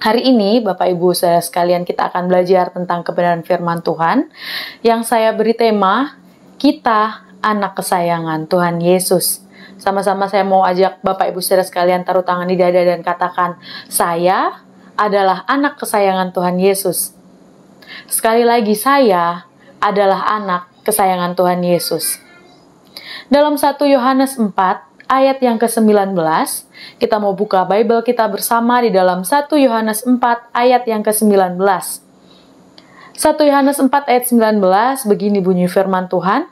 Hari ini, Bapak Ibu saya sekalian, kita akan belajar tentang kebenaran firman Tuhan yang saya beri tema "Kita Anak Kesayangan Tuhan Yesus". Sama-sama saya mau ajak Bapak Ibu saudara sekalian taruh tangan di dada dan katakan, "Saya adalah anak kesayangan Tuhan Yesus." Sekali lagi, saya adalah anak kesayangan Tuhan Yesus. Dalam 1 Yohanes 4 ayat yang ke-19. Kita mau buka Bible kita bersama di dalam 1 Yohanes 4 ayat yang ke-19. 1 Yohanes 4 ayat 19 begini bunyi firman Tuhan.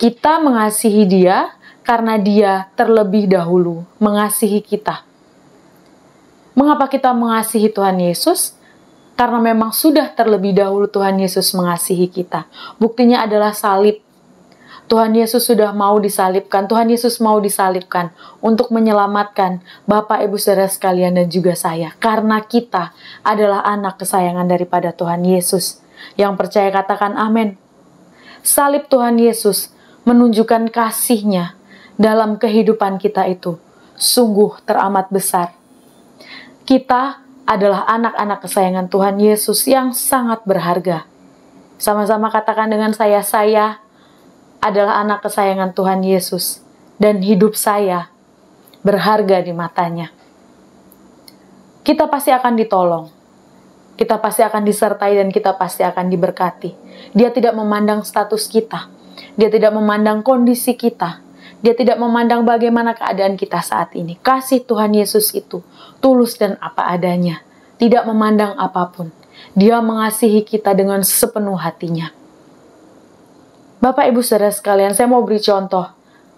Kita mengasihi dia karena dia terlebih dahulu mengasihi kita. Mengapa kita mengasihi Tuhan Yesus? Karena memang sudah terlebih dahulu Tuhan Yesus mengasihi kita. Buktinya adalah salib Tuhan Yesus sudah mau disalibkan, Tuhan Yesus mau disalibkan untuk menyelamatkan Bapak Ibu Saudara sekalian dan juga saya. Karena kita adalah anak kesayangan daripada Tuhan Yesus. Yang percaya katakan amin. Salib Tuhan Yesus menunjukkan kasihnya dalam kehidupan kita itu sungguh teramat besar. Kita adalah anak-anak kesayangan Tuhan Yesus yang sangat berharga. Sama-sama katakan dengan saya, saya adalah anak kesayangan Tuhan Yesus, dan hidup saya berharga di matanya. Kita pasti akan ditolong, kita pasti akan disertai, dan kita pasti akan diberkati. Dia tidak memandang status kita, dia tidak memandang kondisi kita, dia tidak memandang bagaimana keadaan kita saat ini. Kasih Tuhan Yesus itu tulus dan apa adanya, tidak memandang apapun. Dia mengasihi kita dengan sepenuh hatinya. Bapak Ibu Saudara sekalian, saya mau beri contoh.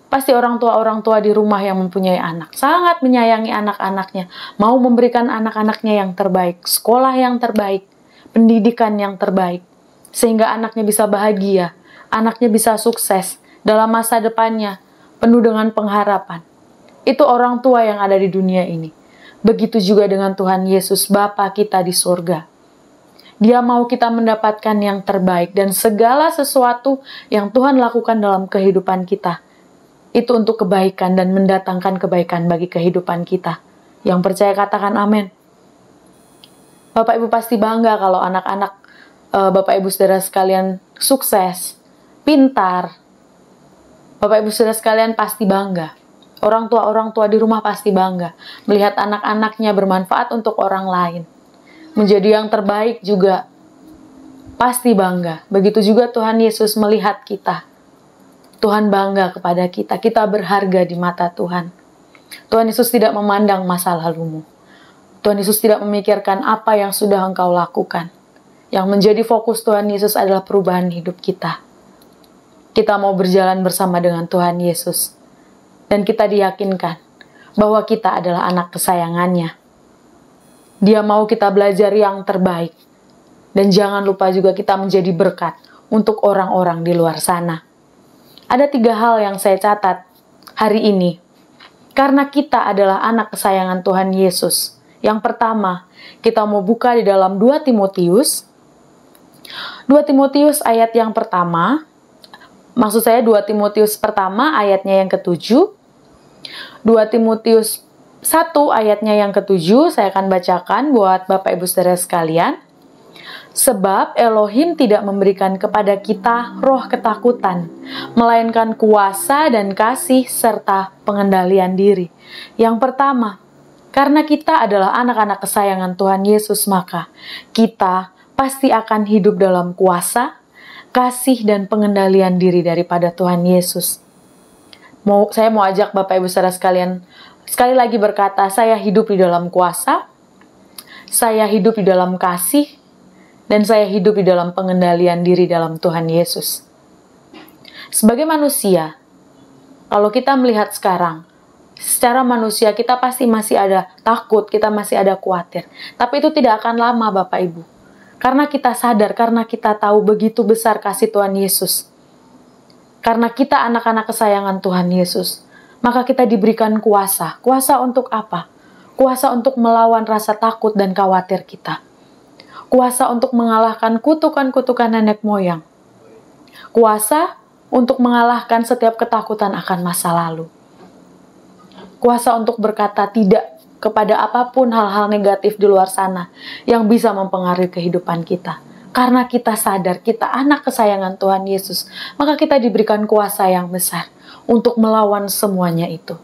Pasti orang tua-orang tua di rumah yang mempunyai anak sangat menyayangi anak-anaknya, mau memberikan anak-anaknya yang terbaik, sekolah yang terbaik, pendidikan yang terbaik, sehingga anaknya bisa bahagia, anaknya bisa sukses dalam masa depannya, penuh dengan pengharapan. Itu orang tua yang ada di dunia ini. Begitu juga dengan Tuhan Yesus Bapa kita di surga. Dia mau kita mendapatkan yang terbaik dan segala sesuatu yang Tuhan lakukan dalam kehidupan kita itu untuk kebaikan dan mendatangkan kebaikan bagi kehidupan kita. Yang percaya katakan amin. Bapak Ibu pasti bangga kalau anak-anak eh, Bapak Ibu Saudara sekalian sukses, pintar. Bapak Ibu Saudara sekalian pasti bangga. Orang tua-orang tua di rumah pasti bangga melihat anak-anaknya bermanfaat untuk orang lain menjadi yang terbaik juga pasti bangga. Begitu juga Tuhan Yesus melihat kita. Tuhan bangga kepada kita. Kita berharga di mata Tuhan. Tuhan Yesus tidak memandang masa lalumu. Tuhan Yesus tidak memikirkan apa yang sudah engkau lakukan. Yang menjadi fokus Tuhan Yesus adalah perubahan hidup kita. Kita mau berjalan bersama dengan Tuhan Yesus. Dan kita diyakinkan bahwa kita adalah anak kesayangannya dia mau kita belajar yang terbaik. Dan jangan lupa juga kita menjadi berkat untuk orang-orang di luar sana. Ada tiga hal yang saya catat hari ini. Karena kita adalah anak kesayangan Tuhan Yesus. Yang pertama, kita mau buka di dalam 2 Timotius. 2 Timotius ayat yang pertama. Maksud saya 2 Timotius pertama ayatnya yang ketujuh. 2 Timotius 1 ayatnya yang ketujuh saya akan bacakan buat Bapak Ibu Saudara sekalian. Sebab Elohim tidak memberikan kepada kita roh ketakutan, melainkan kuasa dan kasih serta pengendalian diri. Yang pertama, karena kita adalah anak-anak kesayangan Tuhan Yesus, maka kita pasti akan hidup dalam kuasa, kasih, dan pengendalian diri daripada Tuhan Yesus. Mau, saya mau ajak Bapak Ibu saudara sekalian sekali lagi berkata, saya hidup di dalam kuasa, saya hidup di dalam kasih, dan saya hidup di dalam pengendalian diri dalam Tuhan Yesus. Sebagai manusia, kalau kita melihat sekarang, secara manusia kita pasti masih ada takut, kita masih ada khawatir. Tapi itu tidak akan lama Bapak Ibu. Karena kita sadar, karena kita tahu begitu besar kasih Tuhan Yesus. Karena kita anak-anak kesayangan Tuhan Yesus maka kita diberikan kuasa. Kuasa untuk apa? Kuasa untuk melawan rasa takut dan khawatir kita. Kuasa untuk mengalahkan kutukan-kutukan nenek moyang. Kuasa untuk mengalahkan setiap ketakutan akan masa lalu. Kuasa untuk berkata tidak kepada apapun hal-hal negatif di luar sana yang bisa mempengaruhi kehidupan kita karena kita sadar kita anak kesayangan Tuhan Yesus, maka kita diberikan kuasa yang besar untuk melawan semuanya itu.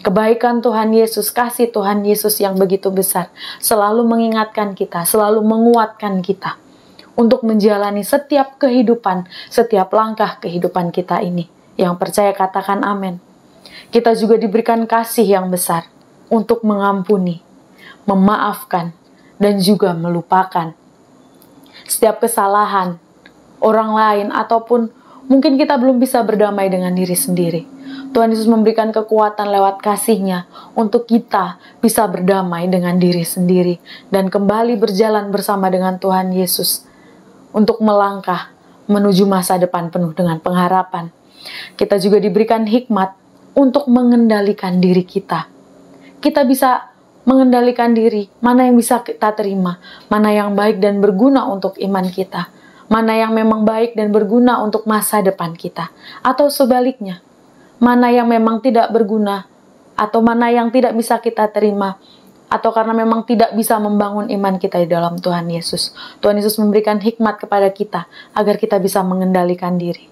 Kebaikan Tuhan Yesus, kasih Tuhan Yesus yang begitu besar, selalu mengingatkan kita, selalu menguatkan kita untuk menjalani setiap kehidupan, setiap langkah kehidupan kita ini. Yang percaya katakan amin. Kita juga diberikan kasih yang besar untuk mengampuni, memaafkan, dan juga melupakan setiap kesalahan orang lain ataupun mungkin kita belum bisa berdamai dengan diri sendiri. Tuhan Yesus memberikan kekuatan lewat kasihnya untuk kita bisa berdamai dengan diri sendiri dan kembali berjalan bersama dengan Tuhan Yesus untuk melangkah menuju masa depan penuh dengan pengharapan. Kita juga diberikan hikmat untuk mengendalikan diri kita. Kita bisa mengendalikan diri, mana yang bisa kita terima, mana yang baik dan berguna untuk iman kita, mana yang memang baik dan berguna untuk masa depan kita, atau sebaliknya, mana yang memang tidak berguna, atau mana yang tidak bisa kita terima, atau karena memang tidak bisa membangun iman kita di dalam Tuhan Yesus. Tuhan Yesus memberikan hikmat kepada kita agar kita bisa mengendalikan diri.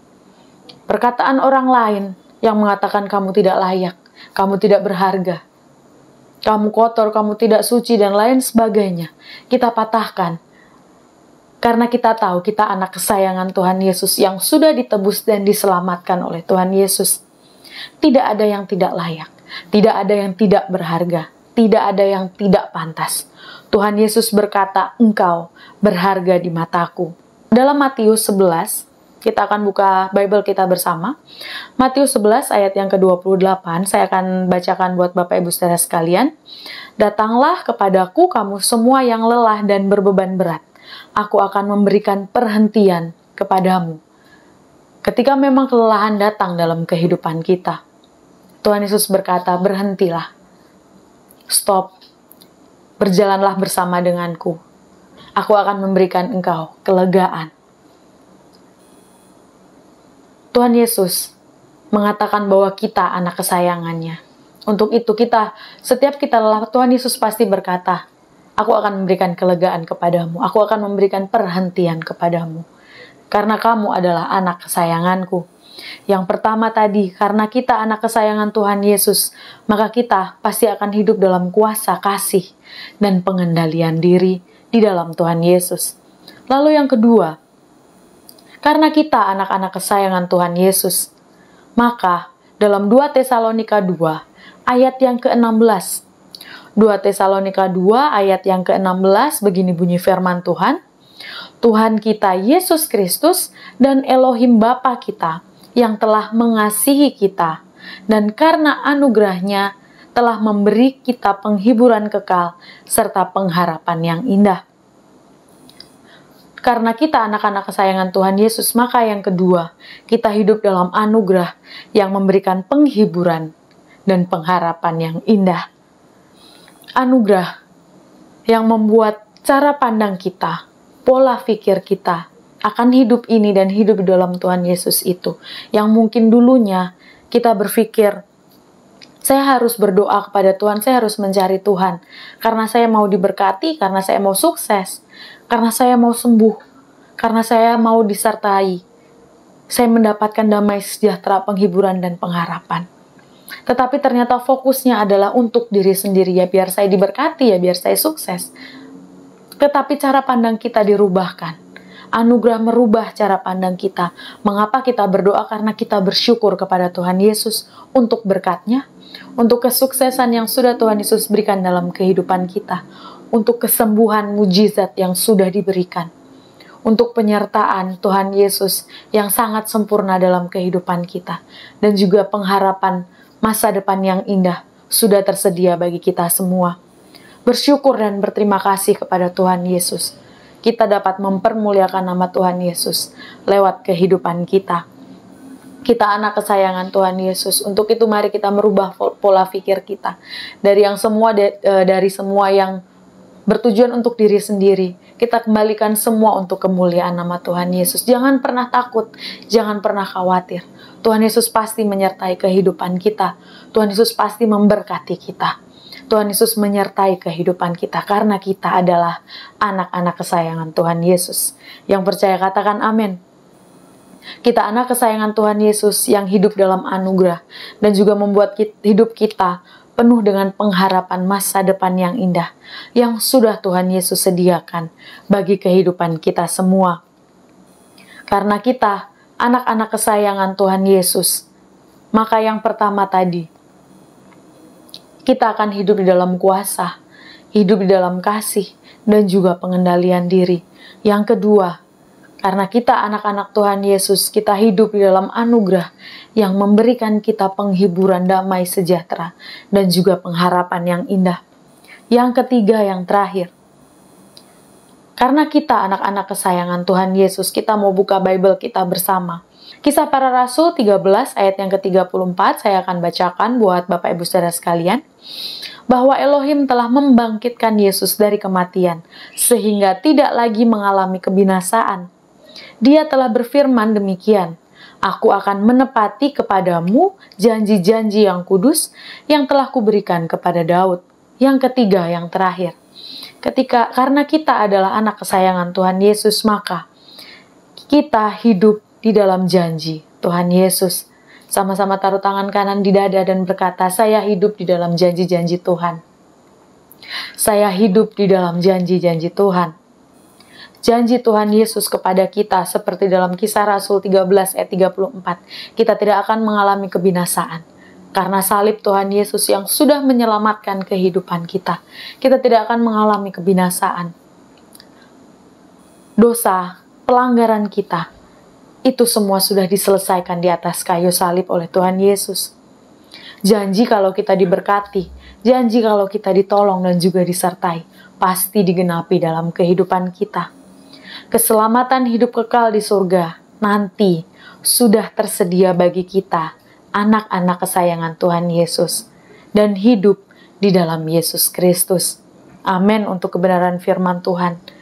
Perkataan orang lain yang mengatakan kamu tidak layak, kamu tidak berharga, kamu kotor, kamu tidak suci, dan lain sebagainya. Kita patahkan. Karena kita tahu kita anak kesayangan Tuhan Yesus yang sudah ditebus dan diselamatkan oleh Tuhan Yesus. Tidak ada yang tidak layak, tidak ada yang tidak berharga, tidak ada yang tidak pantas. Tuhan Yesus berkata, "Engkau berharga di mataku." Dalam Matius 11 kita akan buka Bible kita bersama. Matius 11 ayat yang ke-28, saya akan bacakan buat Bapak Ibu saudara sekalian. Datanglah kepadaku kamu semua yang lelah dan berbeban berat. Aku akan memberikan perhentian kepadamu. Ketika memang kelelahan datang dalam kehidupan kita, Tuhan Yesus berkata, berhentilah. Stop. Berjalanlah bersama denganku. Aku akan memberikan engkau kelegaan Tuhan Yesus mengatakan bahwa kita anak kesayangannya. Untuk itu kita, setiap kita lelah, Tuhan Yesus pasti berkata, Aku akan memberikan kelegaan kepadamu, aku akan memberikan perhentian kepadamu. Karena kamu adalah anak kesayanganku. Yang pertama tadi, karena kita anak kesayangan Tuhan Yesus, maka kita pasti akan hidup dalam kuasa kasih dan pengendalian diri di dalam Tuhan Yesus. Lalu yang kedua, karena kita anak-anak kesayangan Tuhan Yesus. Maka, dalam 2 Tesalonika 2 ayat yang ke-16, 2 Tesalonika 2 ayat yang ke-16 begini bunyi firman Tuhan, Tuhan kita Yesus Kristus dan Elohim Bapa kita yang telah mengasihi kita dan karena anugerahnya telah memberi kita penghiburan kekal serta pengharapan yang indah. Karena kita anak-anak kesayangan Tuhan Yesus, maka yang kedua, kita hidup dalam anugerah yang memberikan penghiburan dan pengharapan yang indah. Anugerah yang membuat cara pandang kita, pola pikir kita akan hidup ini dan hidup di dalam Tuhan Yesus itu. Yang mungkin dulunya kita berpikir, saya harus berdoa kepada Tuhan, saya harus mencari Tuhan, karena saya mau diberkati, karena saya mau sukses, karena saya mau sembuh, karena saya mau disertai. Saya mendapatkan damai sejahtera, penghiburan, dan pengharapan. Tetapi ternyata fokusnya adalah untuk diri sendiri, ya biar saya diberkati, ya biar saya sukses. Tetapi cara pandang kita dirubahkan. Anugerah merubah cara pandang kita. Mengapa kita berdoa? Karena kita bersyukur kepada Tuhan Yesus untuk berkatnya, untuk kesuksesan yang sudah Tuhan Yesus berikan dalam kehidupan kita, untuk kesembuhan mujizat yang sudah diberikan, untuk penyertaan Tuhan Yesus yang sangat sempurna dalam kehidupan kita, dan juga pengharapan masa depan yang indah sudah tersedia bagi kita semua. Bersyukur dan berterima kasih kepada Tuhan Yesus. Kita dapat mempermuliakan nama Tuhan Yesus lewat kehidupan kita kita anak kesayangan Tuhan Yesus. Untuk itu mari kita merubah pola pikir kita dari yang semua eh, dari semua yang bertujuan untuk diri sendiri. Kita kembalikan semua untuk kemuliaan nama Tuhan Yesus. Jangan pernah takut, jangan pernah khawatir. Tuhan Yesus pasti menyertai kehidupan kita. Tuhan Yesus pasti memberkati kita. Tuhan Yesus menyertai kehidupan kita karena kita adalah anak-anak kesayangan Tuhan Yesus. Yang percaya katakan amin. Kita anak kesayangan Tuhan Yesus yang hidup dalam anugerah dan juga membuat hidup kita penuh dengan pengharapan masa depan yang indah yang sudah Tuhan Yesus sediakan bagi kehidupan kita semua. Karena kita anak-anak kesayangan Tuhan Yesus, maka yang pertama tadi, kita akan hidup di dalam kuasa, hidup di dalam kasih, dan juga pengendalian diri. Yang kedua, karena kita anak-anak Tuhan Yesus, kita hidup di dalam anugerah yang memberikan kita penghiburan damai sejahtera dan juga pengharapan yang indah. Yang ketiga, yang terakhir, karena kita anak-anak kesayangan Tuhan Yesus, kita mau buka Bible kita bersama. Kisah para Rasul 13 ayat yang ke-34 saya akan bacakan buat Bapak Ibu Saudara sekalian bahwa Elohim telah membangkitkan Yesus dari kematian, sehingga tidak lagi mengalami kebinasaan. Dia telah berfirman demikian, Aku akan menepati kepadamu janji-janji yang kudus yang telah kuberikan kepada Daud. Yang ketiga, yang terakhir. Ketika karena kita adalah anak kesayangan Tuhan Yesus, maka kita hidup di dalam janji Tuhan Yesus. Sama-sama taruh tangan kanan di dada dan berkata, "Saya hidup di dalam janji-janji Tuhan. Saya hidup di dalam janji-janji Tuhan." janji Tuhan Yesus kepada kita seperti dalam kisah Rasul 13 ayat 34. Kita tidak akan mengalami kebinasaan karena salib Tuhan Yesus yang sudah menyelamatkan kehidupan kita. Kita tidak akan mengalami kebinasaan. Dosa, pelanggaran kita, itu semua sudah diselesaikan di atas kayu salib oleh Tuhan Yesus. Janji kalau kita diberkati, janji kalau kita ditolong dan juga disertai, pasti digenapi dalam kehidupan kita keselamatan hidup kekal di surga nanti sudah tersedia bagi kita, anak-anak kesayangan Tuhan Yesus, dan hidup di dalam Yesus Kristus. Amin untuk kebenaran firman Tuhan.